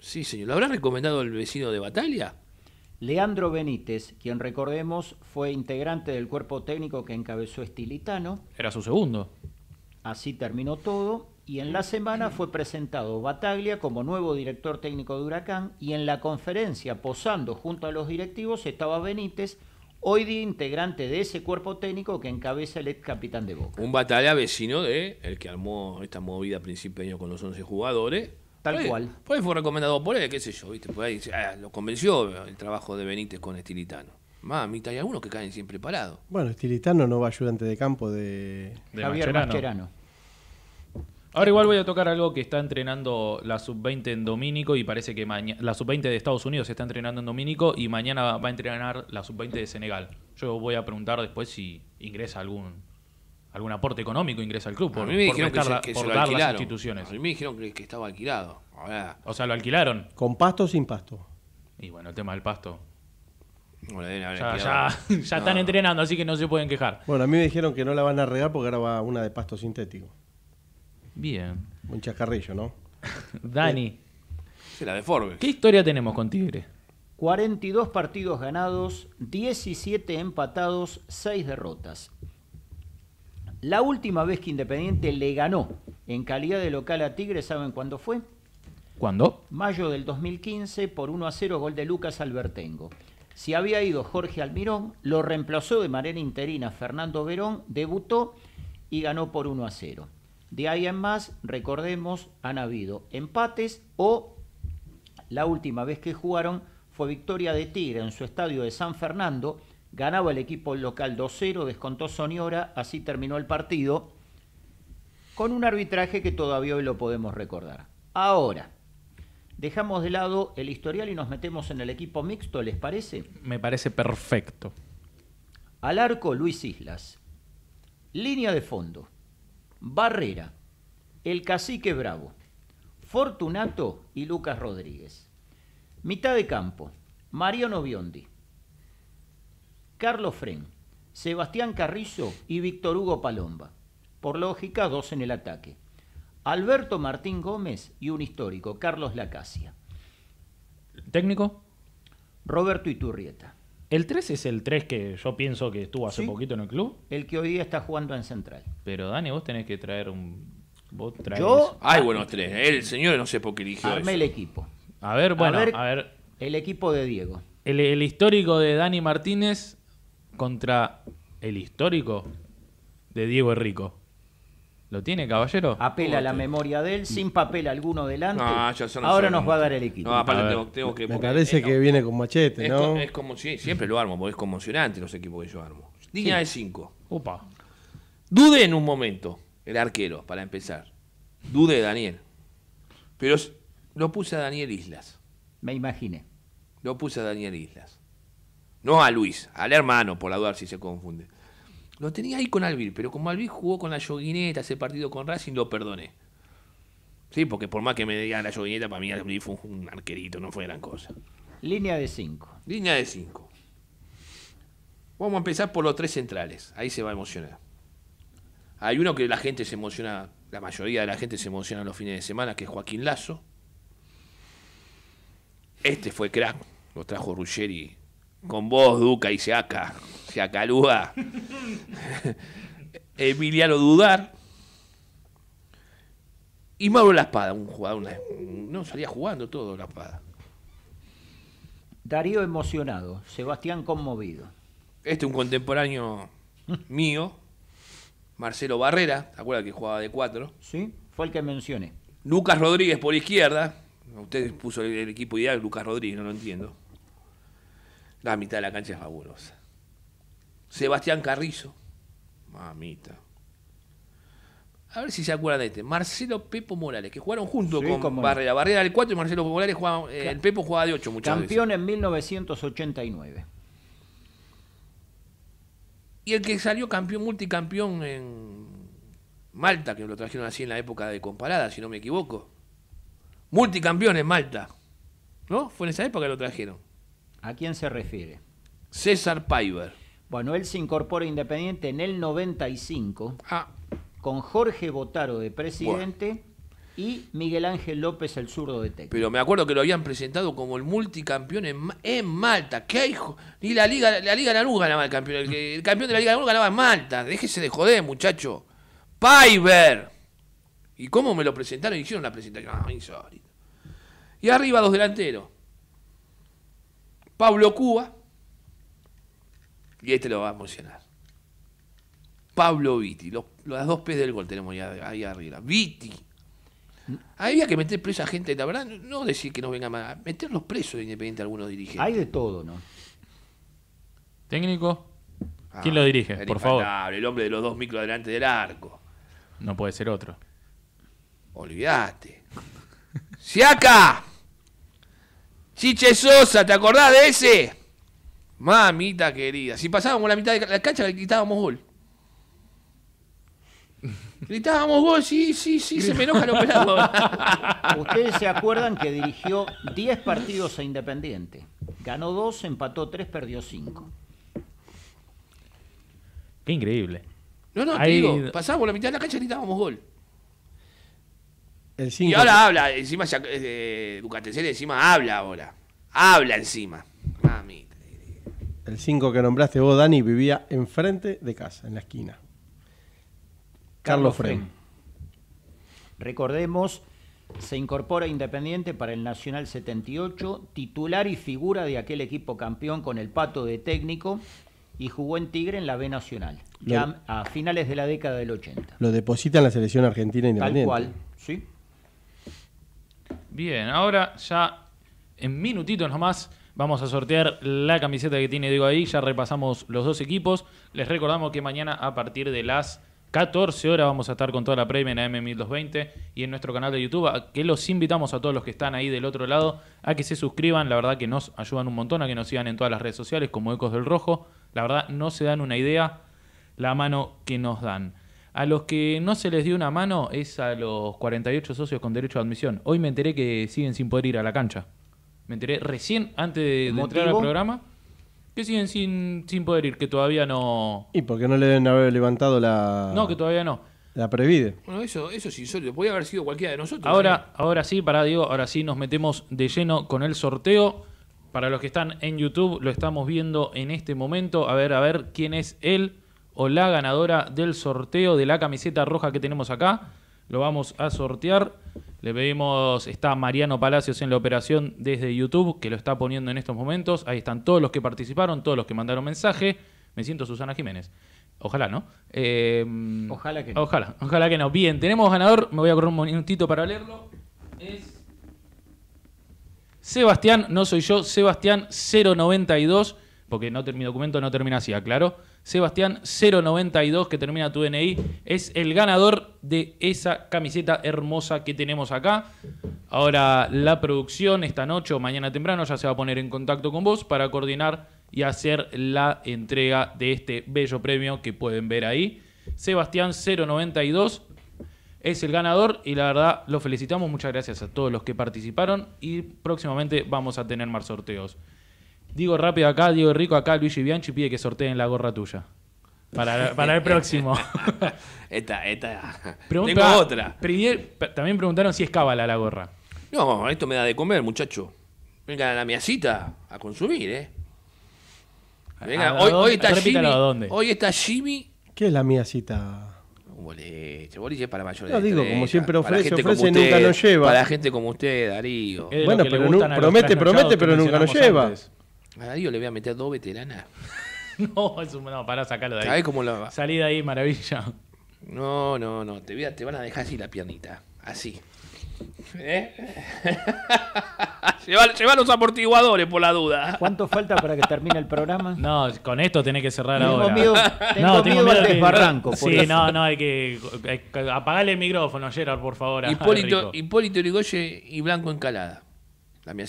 Sí, señor. ¿Lo habrá recomendado el vecino de Batalla? Leandro Benítez, quien recordemos fue integrante del cuerpo técnico que encabezó Estilitano. Era su segundo. Así terminó todo. Y en la semana fue presentado Bataglia como nuevo director técnico de Huracán y en la conferencia posando junto a los directivos estaba Benítez, hoy día integrante de ese cuerpo técnico que encabeza el ex capitán de Boca. Un Bataglia vecino de el que armó esta movida a principios de año con los 11 jugadores, Tal cual. Por fue recomendado por él, qué sé yo, ¿viste? Por pues ahí ah, lo convenció el trabajo de Benítez con Estilitano. Mamita, hay algunos que caen siempre parados. Bueno, Estilitano no va ayudante de campo de, de Javier Ahora igual voy a tocar algo que está entrenando la sub-20 en Domínico y parece que la sub-20 de Estados Unidos se está entrenando en Domínico y mañana va a entrenar la sub-20 de Senegal. Yo voy a preguntar después si ingresa algún algún aporte económico ingresa al club por, dar las instituciones. A mí me dijeron que, estaba alquilado. o sea, lo alquilaron. ¿Con pasto o sin pasto? Y bueno, el tema del pasto. ya, están entrenando, así que no se pueden quejar. Bueno, a mí me dijeron que no la van a regar porque ahora va una de pasto sintético. Bien. Un chacarrillo, ¿no? Dani. Se la deforme. ¿Qué historia tenemos con Tigre? 42 partidos ganados, 17 empatados, 6 derrotas. La última vez que Independiente le ganó en calidad de local a Tigre, ¿saben cuándo fue? ¿Cuándo? Mayo del 2015 por 1 a 0 gol de Lucas Albertengo. Si había ido Jorge Almirón, lo reemplazó de manera interina Fernando Verón, debutó y ganó por 1 a 0. De ahí en más, recordemos, han habido empates o la última vez que jugaron fue victoria de Tigre en su estadio de San Fernando Ganaba el equipo local 2-0, descontó Soniora, así terminó el partido, con un arbitraje que todavía hoy lo podemos recordar. Ahora, dejamos de lado el historial y nos metemos en el equipo mixto, ¿les parece? Me parece perfecto. Al arco Luis Islas. Línea de fondo. Barrera. El cacique Bravo. Fortunato y Lucas Rodríguez. Mitad de campo. Mariano Biondi. Carlos Fren, Sebastián Carrizo y Víctor Hugo Palomba. Por lógica, dos en el ataque. Alberto Martín Gómez y un histórico, Carlos Lacasia. ¿Técnico? Roberto Iturrieta. ¿El 3 es el 3 que yo pienso que estuvo hace poquito en el club? El que hoy día está jugando en Central. Pero Dani, vos tenés que traer un... Yo... Hay buenos tres. ¿eh? El señor no sé por qué eligió Armé el equipo. A ver, bueno, a ver, El equipo de Diego. El, el histórico de Dani Martínez contra el histórico de Diego Rico. ¿Lo tiene, caballero? Apela la memoria de él, sin papel alguno delante. Ahora nos va a dar el equipo. Me parece que viene con machete, es, como, sí, siempre lo armo, porque es conmocionante los equipos que yo armo. Día de 5. Opa. Dude en un momento, el arquero, para empezar. dude Daniel. Pero lo puse a Daniel Islas. Me imaginé. Lo puse a Daniel Islas. No a Luis, al hermano, por la duda si se confunde. Lo tenía ahí con Albir, pero como Albir jugó con la yoguineta ese partido con Racing, lo perdoné. Sí, porque por más que me digan la yoguineta, para mí Albir fue un arquerito, no fue gran cosa. Línea de 5. Línea de 5. Vamos a empezar por los tres centrales. Ahí se va a emocionar. Hay uno que la gente se emociona, la mayoría de la gente se emociona los fines de semana, que es Joaquín Lazo. Este fue crack, lo trajo Ruggeri con vos, Duca y se Seacalúa, Emiliano Dudar y Mauro La Espada, un jugador, no salía jugando todo La Espada. Darío emocionado, Sebastián conmovido. Este es un contemporáneo mío, Marcelo Barrera, ¿te acuerdas que jugaba de cuatro? Sí, fue el que mencioné. Lucas Rodríguez por izquierda, usted puso el equipo ideal, Lucas Rodríguez, no lo entiendo. La mitad de la cancha es fabulosa. Sebastián Carrizo. Mamita. A ver si se acuerdan de este. Marcelo Pepo Morales, que jugaron junto con Barrera. Barrera del 4 y Marcelo Morales eh, el Pepo jugaba de 8 muchas Campeón en 1989. Y el que salió campeón, multicampeón en Malta, que lo trajeron así en la época de comparada, si no me equivoco. Multicampeón en Malta. ¿No? Fue en esa época que lo trajeron. ¿A quién se refiere? César Paiver. Bueno, él se incorpora Independiente en el 95 ah. con Jorge Botaro de presidente. y Miguel Ángel López, el zurdo de Técnico. Pero me acuerdo que lo habían presentado como el multicampeón en, Malta. ¿Qué hijo? Ni la Liga, la Liga ganaba el campeón. El, campeón de la Liga Lanús ganaba en Malta. Déjese de joder, muchacho. ¡Piber! ¿Y cómo me lo presentaron? Hicieron la presentación. Ah, y arriba dos delanteros. Pablo Cuba, y este lo va a emocionar Pablo Viti, los, las dos pies del gol tenemos ya, ahí arriba. Viti. Había que meter presa a gente, la verdad, no decir que no venga más, meterlos presos de independiente a algunos dirigentes. Hay de todo, ¿no? Técnico. Ah, ¿Quién lo dirige? por favor. El hombre de los dos micros delante del arco. No puede ser otro. Olvídate. ¡Siaca! Chiche Sosa, ¿te acordás de ese? Mamita querida. Si pasábamos la mitad de la cancha, gritábamos gol. Gritábamos gol, sí, sí, sí, se me enoja los pelados. Ustedes se acuerdan que dirigió 10 partidos a Independiente. Ganó 2, empató 3, perdió 5. Qué increíble. No, no, te digo, pasábamos la mitad de la cancha y gritábamos gol y ahora habla, encima eh, encima habla ahora. Habla encima. El 5 que nombraste vos, Dani, vivía enfrente de casa, en la esquina. Carlos, Frey Recordemos, se incorpora Independiente para el Nacional 78, titular y figura de aquel equipo campeón con el pato de técnico y jugó en Tigre en la B Nacional, ya a finales de la década del 80. Lo deposita en la selección argentina independiente. Tal cual, sí. Bien, ahora ya en minutitos nomás vamos a sortear la camiseta que tiene Diego ahí. Ya repasamos los dos equipos. Les recordamos que mañana a partir de las 14 horas vamos a estar con toda la previa en AM1220 y en nuestro canal de YouTube. que los invitamos a todos los que están ahí del otro lado a que se suscriban. La verdad que nos ayudan un montón, a que nos sigan en todas las redes sociales como Ecos del Rojo. La verdad no se dan una idea la mano que nos dan. A los que no se les dio una mano es a los 48 socios con derecho a admisión. Hoy me enteré que siguen sin poder ir a la cancha. Me enteré recién antes de, entrar al programa que siguen sin, sin poder ir, que todavía no... ¿Y por no le deben haber levantado la...? No, que todavía no. La previde. Bueno, eso, eso es insólito. Podría haber sido cualquiera de nosotros. Ahora, ¿eh? ahora sí, para Diego, ahora sí nos metemos de lleno con el sorteo. Para los que están en YouTube, lo estamos viendo en este momento. A ver, a ver quién es él o la ganadora del sorteo de la camiseta roja que tenemos acá. Lo vamos a sortear. Le pedimos, está Mariano Palacios en la operación desde YouTube, que lo está poniendo en estos momentos. Ahí están todos los que participaron, todos los que mandaron mensaje. Me siento Susana Jiménez. Ojalá, ¿no? Eh, ojalá que no. Ojalá, ojalá que no. Bien, tenemos ganador. Me voy a correr un minutito para leerlo. Es Sebastián, no soy yo, Sebastián 092, porque no, mi documento no termina así, aclaro. Sebastián 092, que termina tu DNI, es el ganador de esa camiseta hermosa que tenemos acá. Ahora la producción esta noche o mañana temprano ya se va a poner en contacto con vos para coordinar y hacer la entrega de este bello premio que pueden ver ahí. Sebastián 092 es el ganador y la verdad lo felicitamos. Muchas gracias a todos los que participaron y próximamente vamos a tener más sorteos. Digo rápido acá, Diego Rico acá, Luigi Bianchi pide que sorteen la gorra tuya. Para, para el próximo. esta, esta. Tengo otra. También preguntaron si es cábala la gorra. No, esto me da de comer, muchacho. Venga, a la miacita a consumir, ¿eh? Venga, ah, hoy, está Jimmy. Hoy está Jimmy. ¿Qué es la miacita? Un boliche, boliche para mayores no, digo, como siempre ofrece, ofrece, nunca nos lleva. Para gente como usted, Darío. bueno, pero promete, promete, pero nunca nos lleva. A Darío le voy a meter dos veteranas. no, es un, no, pará, sacalo de ahí. cómo lo va? Salí de ahí, maravilla. No, no, no. Te, te van a dejar así la piernita. Así. ¿Eh? lleva, los amortiguadores por la duda. ¿Cuánto falta para que termine el programa? No, con esto tenés que cerrar ahora. tengo no, tengo miedo, al Barranco. Sí, no, no, hay que, el micrófono, Gerard, por favor. Hipólito, Hipólito y Blanco Encalada. La mía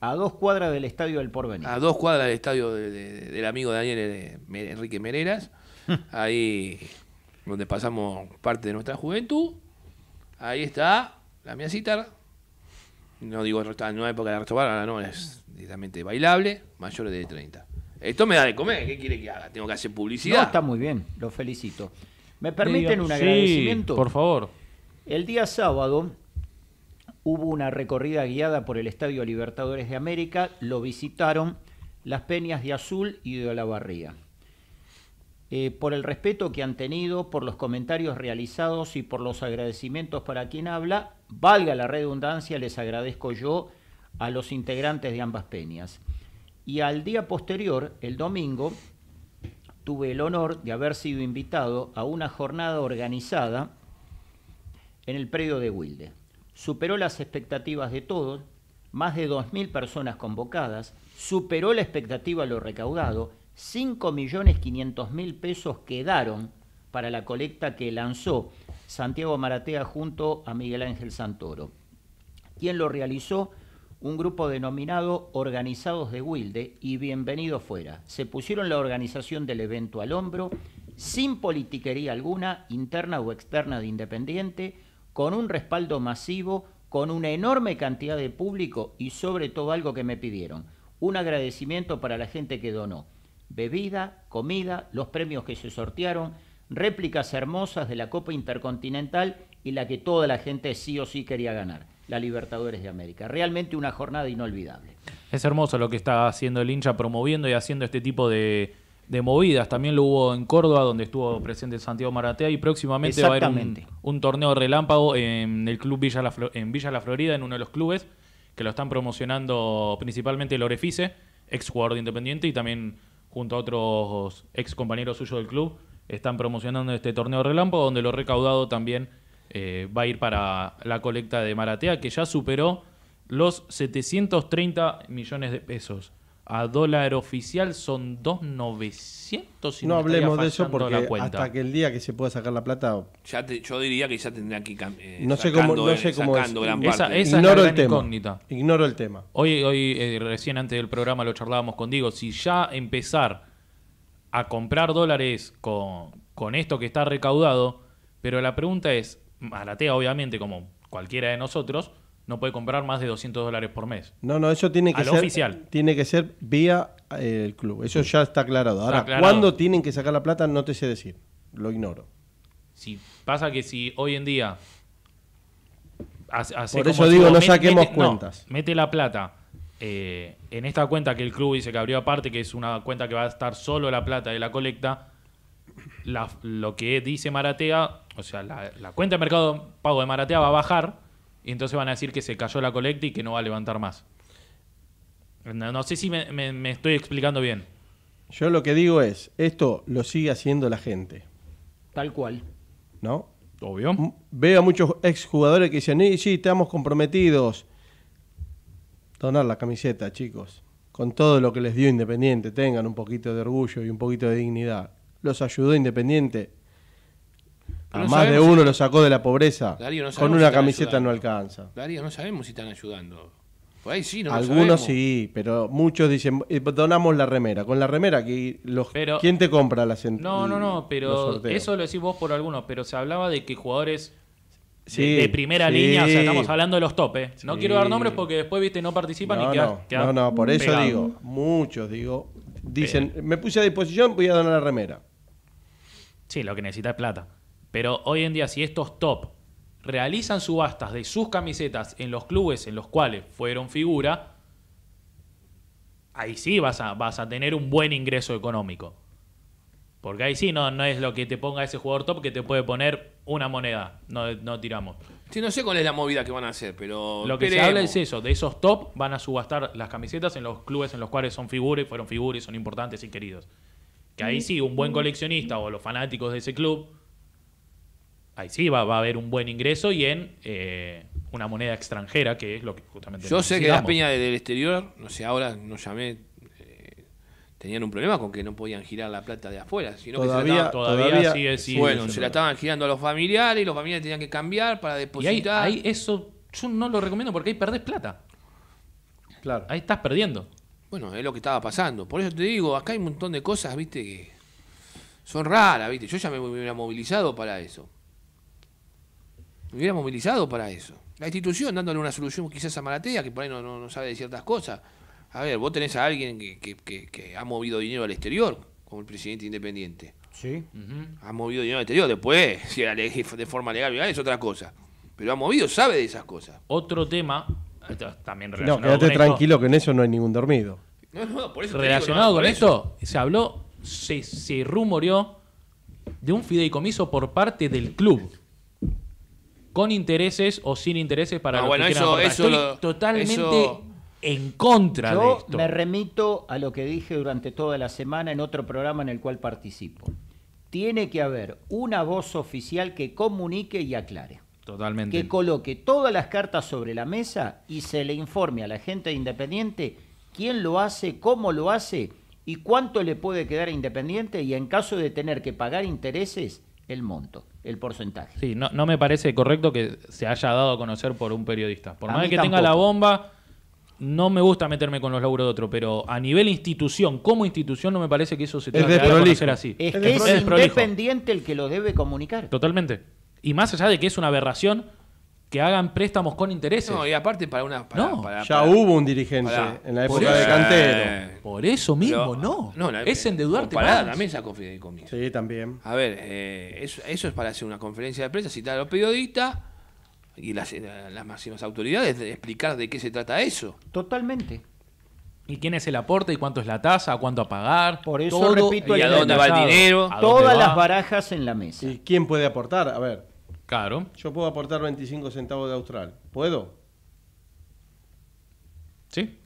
a dos cuadras del estadio del Porvenir. A dos cuadras del estadio del amigo Daniel eh, Enrique Mereras. Mm. ahí donde pasamos parte de nuestra juventud. Ahí está la mía citar. No digo no época de retomar, ahora no, es directamente bailable, mayores de 30. Esto me da de comer, ¿qué quiere que haga? Tengo que hacer publicidad. No, está muy bien, lo felicito. ¿Me permiten un agradecimiento? por favor. El día sábado hubo una recorrida guiada por el Estadio Libertadores de América, lo visitaron las Peñas de Azul y de Olavarría. Eh, por el respeto que han tenido, por los comentarios realizados y por los agradecimientos para quien habla, valga la redundancia, les agradezco yo a los integrantes de ambas peñas. Y al día posterior, el domingo, tuve el honor de haber sido invitado a una jornada organizada en el predio de Wilde superó las expectativas de todos, más de 2.000 personas convocadas, superó la expectativa de lo recaudado, 5.500.000 pesos quedaron para la colecta que lanzó Santiago Maratea junto a Miguel Ángel Santoro. Quien lo realizó? Un grupo denominado Organizados de Wilde y Bienvenido Fuera. Se pusieron la organización del evento al hombro, sin politiquería alguna, interna o externa de Independiente, con un respaldo masivo, con una enorme cantidad de público y sobre todo algo que me pidieron, un agradecimiento para la gente que donó. Bebida, comida, los premios que se sortearon, réplicas hermosas de la Copa Intercontinental y la que toda la gente sí o sí quería ganar, la Libertadores de América. Realmente una jornada inolvidable. Es hermoso lo que está haciendo el hincha promoviendo y haciendo este tipo de, de movidas. También lo hubo en Córdoba, donde estuvo presente Santiago Maratea, y próximamente va a haber un, torneo relámpago en el club Villa la, en Villa La Florida, en uno de los clubes, que lo están promocionando principalmente el Orefice, ex jugador de Independiente, y también junto a otros ex compañeros suyos del club, están promocionando este torneo relámpago, donde lo recaudado también eh, va a ir para la colecta de Maratea, que ya superó los 730 millones de pesos a dólar oficial son 2.900. no, hablemos de eso porque hasta que el día que se pueda sacar la plata. Ya yo diría que ya tendría que eh, no sé cómo, Esa, Ignoro el tema. incógnita. Ignoro el tema. Hoy, hoy eh, recién antes del programa lo charlábamos con Si ya empezar a comprar dólares con, con esto que está recaudado, pero la pregunta es, a la TEA obviamente como cualquiera de nosotros, no puede comprar más de 200 dólares por mes. No, no, eso tiene que ser. oficial. Tiene que ser vía eh, el club. Eso ya está aclarado. Ahora, ¿cuándo tienen que sacar la plata? No te sé decir. Lo ignoro. Si pasa que si hoy en día. por eso digo, no saquemos cuentas. mete la plata. Eh, en esta cuenta que el club dice que abrió aparte, que es una cuenta que va a estar solo la plata de la colecta, lo que dice Maratea, o sea, la cuenta de mercado pago de Maratea va a bajar y entonces van a decir que se cayó la colecta y que no va a levantar más. No, sé si me, estoy explicando bien. Yo lo que digo es, esto lo sigue haciendo la gente. Tal cual. ¿No? Obvio. Veo a muchos exjugadores que dicen, "Y sí, estamos comprometidos. Donar la camiseta, chicos. Con todo lo que les dio Independiente, tengan un poquito de orgullo y un poquito de dignidad. Los ayudó Independiente, a más de uno lo sacó de la pobreza. Con una camiseta no alcanza. Darío, no sabemos si están ayudando. Algunos sí, pero muchos dicen, eh, donamos la remera. Con la remera, que los, ¿quién te compra la No, no, no, pero eso lo decís vos por algunos, pero se hablaba de que jugadores de, primera línea, o sea, estamos hablando de los topes. No quiero dar nombres porque después, viste, no participan no, y no, no, por eso digo, muchos digo, dicen, me puse a disposición, voy a donar la remera. Sí, lo que necesita es plata. Pero hoy en día, si estos top realizan subastas de sus camisetas en los clubes en los cuales fueron figura, ahí sí vas a, vas a tener un buen ingreso económico. Porque ahí sí no, no es lo que te ponga ese jugador top que te puede poner una moneda. No, no tiramos. Sí, no sé cuál es la movida que van a hacer, pero. Lo que se habla es eso: de esos top van a subastar las camisetas en los clubes en los cuales son figuras, fueron figuras, son importantes y queridos. Que ahí mm. sí, un buen coleccionista o los fanáticos de ese club ahí sí va, a haber un buen ingreso y en eh, una moneda extranjera, que es lo que justamente. Yo sé que las peñas del exterior, no sé, ahora no llamé eh, tenían un problema con que no podían girar la plata de afuera, sino que todavía, todavía Bueno, se, la estaban girando a los familiares y los familiares tenían que cambiar para depositar. Y eso yo no lo recomiendo porque ahí perdés plata. Claro. Ahí estás perdiendo. Bueno, es lo que estaba pasando. Por eso te digo, acá hay un montón de cosas, viste, que son raras, viste. Yo ya me hubiera movilizado para eso. Me hubiera movilizado para eso. La institución dándole una solución quizás a Maratea, que por ahí no, no, sabe de ciertas cosas. A ver, vos tenés a alguien que, que, ha movido dinero al exterior, como el presidente independiente. Sí. Ha movido dinero al exterior. Después, si era de forma legal, es otra cosa. Pero ha movido, sabe de esas cosas. Otro tema, también relacionado. No, quédate tranquilo que en eso no hay ningún dormido. No, no, por eso relacionado con esto, se habló, se, se rumoreó de un fideicomiso por parte del club con intereses o sin intereses para bueno, eso, Estoy totalmente en contra de esto. Me remito a lo que dije durante toda la semana en otro programa en el cual participo. Tiene que haber una voz oficial que comunique y aclare. Totalmente. Que coloque todas las cartas sobre la mesa y se le informe a la gente Independiente quién lo hace, cómo lo hace y cuánto le puede quedar Independiente y en caso de tener que pagar intereses, el monto el porcentaje. Sí, no, no me parece correcto que se haya dado a conocer por un periodista. Por más que tenga la bomba, no me gusta meterme con los logros de otro, pero a nivel institución, como institución, no me parece que eso se tenga que conocer así. Es que es independiente el que lo debe comunicar. Totalmente. Y más allá de que es una aberración, que hagan préstamos con intereses. No, y aparte para una. no. ya hubo un dirigente en la época de Cantero. Eh, por eso mismo, no. no es endeudarte para. También sacó mí. Sí, también. A ver, eh, eso, es para hacer una conferencia de prensa, citar a los periodistas y eh, las, máximas autoridades, de explicar de qué se trata eso. Totalmente. ¿Y quién es el aporte? ¿Y cuánto es la tasa? ¿Cuánto a pagar? Por eso repito... ¿Y a dónde va el dinero? Todas las barajas en la mesa. ¿Y quién puede aportar? A ver... Claro. Yo puedo aportar 25 centavos de austral. ¿Puedo? Sí.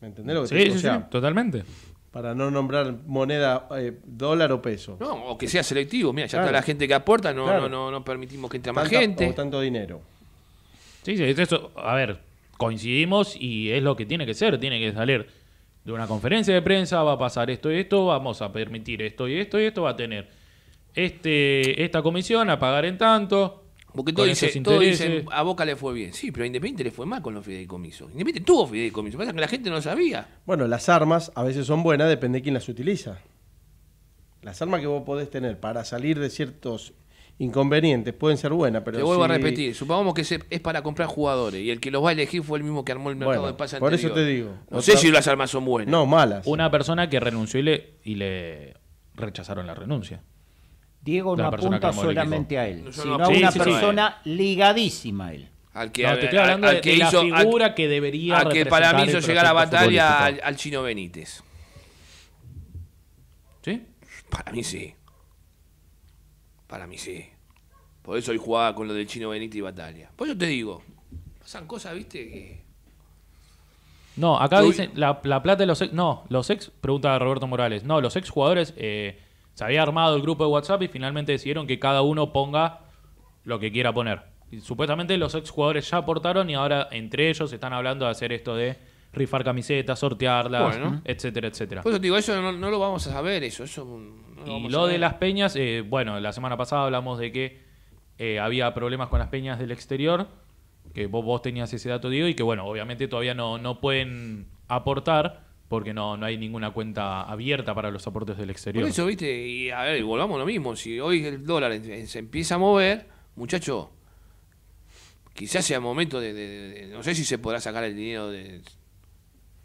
¿Me entendés lo que sí, te Sí, totalmente. Para no nombrar moneda, eh, dólar o peso. No, o que sea selectivo. Mira, ya está la gente que aporta, no, no, no, permitimos que entre más gente. O tanto dinero. Sí, sí, esto, a ver, coincidimos y es lo que tiene que ser. Tiene que salir de una conferencia de prensa, va a pasar esto y esto, vamos a permitir esto y esto y esto, va a tener este, esta comisión a pagar en tanto. Porque todo dice, a Boca le fue bien. Sí, pero a Independiente le fue mal con los fideicomisos. Independiente tuvo fideicomisos, pasa que la gente no sabía. Bueno, las armas a veces son buenas, depende de quién las utiliza. Las armas que vos podés tener para salir de ciertos inconvenientes pueden ser buenas, pero. Te vuelvo a repetir, supongamos que es para comprar jugadores y el que los va a elegir fue el mismo que armó el mercado de pasa Por eso te digo. No sé si las armas son buenas. No, malas. Una persona que renunció y le rechazaron la renuncia. Diego no apunta solamente a él, sino a una persona ligadísima a él. Al que, hizo, figura que debería que para mí hizo llegar a batalla al, chino Benítez. ¿Sí? Para mí sí. Para mí sí. Por eso hoy jugaba con lo del chino Benítez y batalla. Pues yo te digo, pasan cosas, viste, No, acá dicen la, plata de los ex... No, los ex... Pregunta Roberto Morales. No, los ex jugadores... Eh, se había armado el grupo de WhatsApp y finalmente decidieron que cada uno ponga lo que quiera poner. supuestamente los exjugadores ya aportaron y ahora entre ellos están hablando de hacer esto de rifar camisetas, sortearlas, etcétera, etcétera. Pues digo, eso no, lo vamos a saber, eso. eso no lo y lo de las peñas, eh, bueno, la semana pasada hablamos de que eh, había problemas con las peñas del exterior, que vos, vos tenías ese dato, digo y que bueno, obviamente todavía no, no pueden aportar porque no, no hay ninguna cuenta abierta para los aportes del exterior. Por eso, viste, y a ver, volvamos lo mismo, si hoy el dólar se empieza a mover, muchacho, quizás sea momento de, no sé si se podrá sacar el dinero de...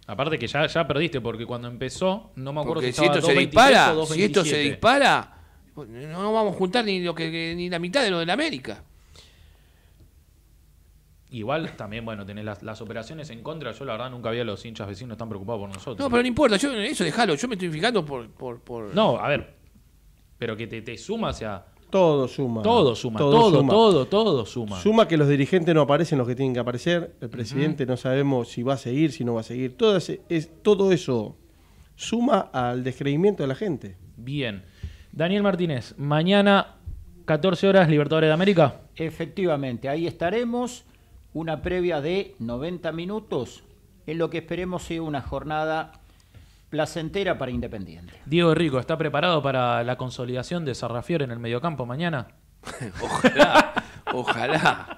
Aparte que ya, ya perdiste, porque cuando empezó, no me acuerdo si, estaba se dispara, Si esto se dispara, no, vamos a juntar ni, lo que, ni la mitad de lo de la América. Igual también, bueno, tener las, operaciones en contra. Yo la verdad nunca había los hinchas vecinos tan preocupados por nosotros. No, pero no importa, yo eso déjalo, yo me estoy fijando por, No, a ver, pero que te, te suma sea... Todo suma. Todo suma, todo, todo, todo, suma. Suma que los dirigentes no aparecen los que tienen que aparecer, el presidente no sabemos si va a seguir, si no va a seguir. Todo, ese, todo eso suma al descreimiento de la gente. Bien. Daniel Martínez, mañana 14 horas Libertadores de América. Efectivamente, ahí estaremos una previa de 90 minutos en lo que esperemos sea una jornada placentera para Independiente. Diego Rico, ¿está preparado para la consolidación de Sarrafiore en el mediocampo mañana? ojalá, ojalá.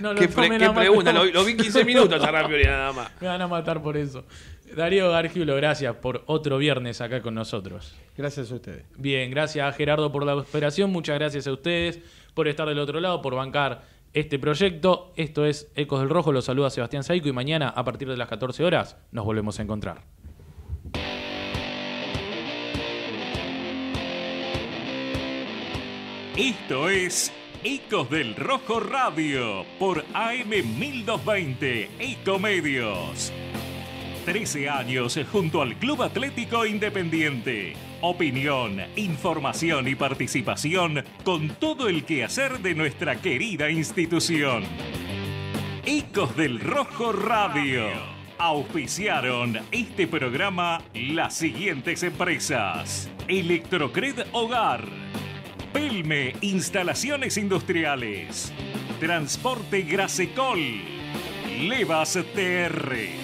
No, qué, pregunta, lo, vi 15 minutos Sarrafiore nada más. Me van a matar por eso. Darío Gargiulo, gracias por otro viernes acá con nosotros. Gracias a ustedes. Bien, gracias a Gerardo por la operación, muchas gracias a ustedes por estar del otro lado, por bancar este proyecto. Esto es Ecos del Rojo, los saluda Sebastián Saico y mañana a partir de las 14 horas nos volvemos a encontrar. Esto es Ecos del Rojo Radio por AM 1220 Ecomedios. 13 años junto al Club Atlético Independiente. Opinión, información y participación con todo el quehacer de nuestra querida institución. Ecos del Rojo Radio. Auspiciaron este programa las siguientes empresas. Electrocred Hogar. Pelme Instalaciones Industriales. Transporte Grasecol. Levas TR.